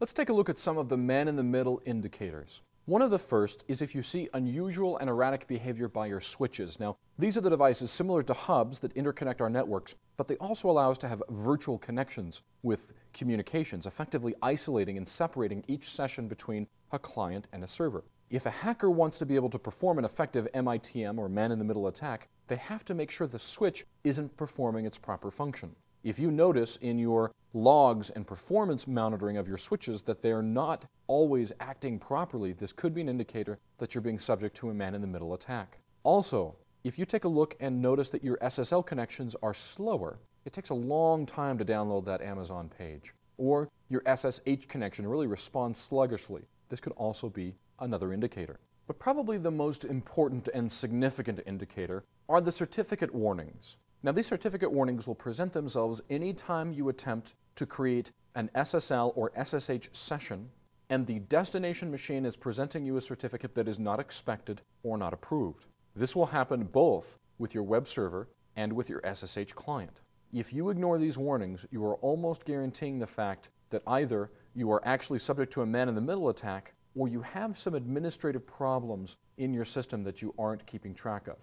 Let's take a look at some of the man-in-the-middle indicators. One of the first is if you see unusual and erratic behavior by your switches. Now, these are the devices similar to hubs that interconnect our networks, but they also allow us to have virtual connections with communications, effectively isolating and separating each session between a client and a server. If a hacker wants to be able to perform an effective MITM or man-in-the-middle attack, they have to make sure the switch isn't performing its proper function. If you notice in your logs and performance monitoring of your switches that they're not always acting properly, this could be an indicator that you're being subject to a man-in-the-middle attack. Also, if you take a look and notice that your SSL connections are slower, it takes a long time to download that Amazon page, or your SSH connection really responds sluggishly, this could also be another indicator. But probably the most important and significant indicator are the certificate warnings. Now, these certificate warnings will present themselves anytime you attempt to create an SSL or SSH session, and the destination machine is presenting you a certificate that is not expected or not approved. This will happen both with your web server and with your SSH client. If you ignore these warnings, you are almost guaranteeing the fact that either you are actually subject to a man in the middle attack or you have some administrative problems in your system that you aren't keeping track of.